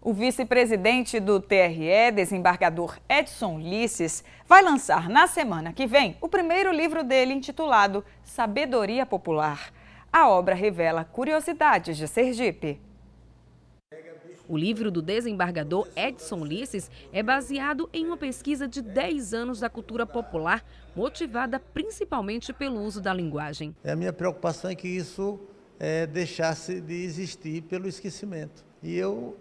O vice-presidente do TRE, desembargador Edson Lices, vai lançar na semana que vem o primeiro livro dele intitulado Sabedoria Popular. A obra revela curiosidades de Sergipe. O livro do desembargador Edson Lices é baseado em uma pesquisa de 10 anos da cultura popular, motivada principalmente pelo uso da linguagem. É, a minha preocupação é que isso é, deixasse de existir pelo esquecimento. E eu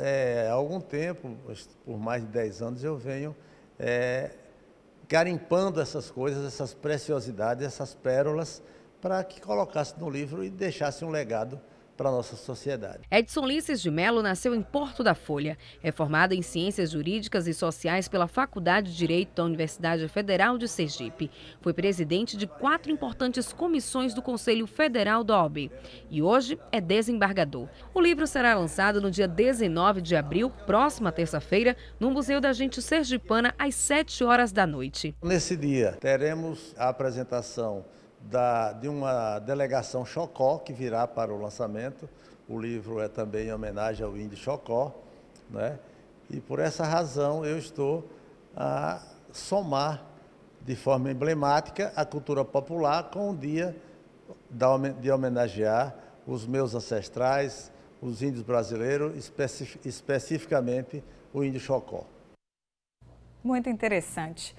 é, há algum tempo, por mais de 10 anos, eu venho é, garimpando essas coisas, essas preciosidades, essas pérolas, para que colocasse no livro e deixasse um legado para a nossa sociedade. Edson Ulisses de Mello nasceu em Porto da Folha. É formado em Ciências Jurídicas e Sociais pela Faculdade de Direito da Universidade Federal de Sergipe. Foi presidente de quatro importantes comissões do Conselho Federal da OAB e hoje é desembargador. O livro será lançado no dia 19 de abril, próxima terça-feira, no Museu da Gente Sergipana, às 7 horas da noite. Nesse dia, teremos a apresentação da, de uma delegação Chocó, que virá para o lançamento. O livro é também em homenagem ao índio Chocó. Né? E por essa razão eu estou a somar de forma emblemática a cultura popular com o dia de homenagear os meus ancestrais, os índios brasileiros, especificamente o índio Chocó. Muito interessante.